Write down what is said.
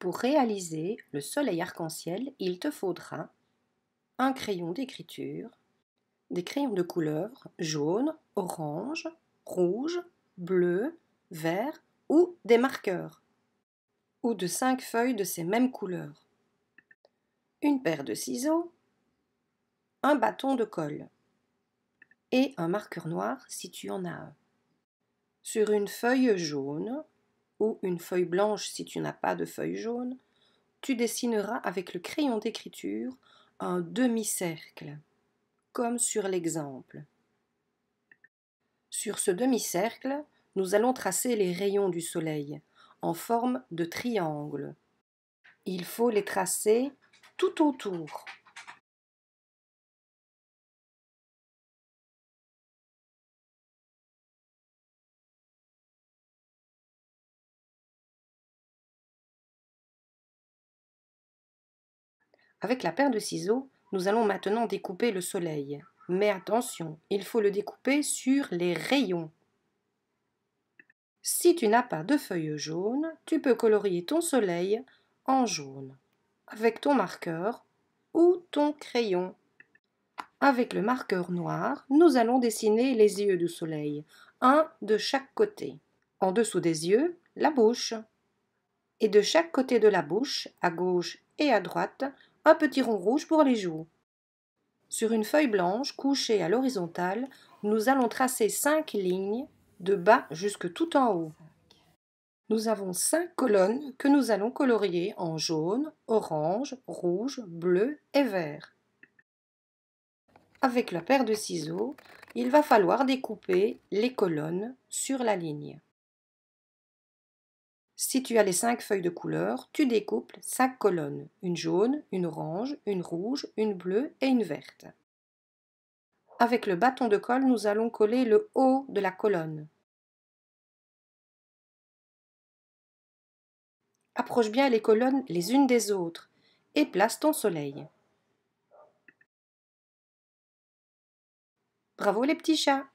Pour réaliser le soleil arc-en-ciel, il te faudra un crayon d'écriture, des crayons de couleur jaune, orange, rouge, bleu, vert ou des marqueurs, ou de cinq feuilles de ces mêmes couleurs, une paire de ciseaux, un bâton de colle et un marqueur noir si tu en as un. Sur une feuille jaune, ou une feuille blanche si tu n'as pas de feuille jaune, tu dessineras avec le crayon d'écriture un demi-cercle, comme sur l'exemple. Sur ce demi-cercle, nous allons tracer les rayons du soleil en forme de triangle. Il faut les tracer tout autour Avec la paire de ciseaux, nous allons maintenant découper le soleil. Mais attention, il faut le découper sur les rayons. Si tu n'as pas de feuilles jaunes, tu peux colorier ton soleil en jaune avec ton marqueur ou ton crayon. Avec le marqueur noir, nous allons dessiner les yeux du soleil, un de chaque côté. En dessous des yeux, la bouche. Et de chaque côté de la bouche, à gauche et à droite, un petit rond rouge pour les joues. Sur une feuille blanche couchée à l'horizontale, nous allons tracer cinq lignes de bas jusque tout en haut. Nous avons cinq colonnes que nous allons colorier en jaune, orange, rouge, bleu et vert. Avec la paire de ciseaux, il va falloir découper les colonnes sur la ligne. Si tu as les cinq feuilles de couleur, tu découpes 5 colonnes, une jaune, une orange, une rouge, une bleue et une verte. Avec le bâton de colle, nous allons coller le haut de la colonne. Approche bien les colonnes les unes des autres et place ton soleil. Bravo les petits chats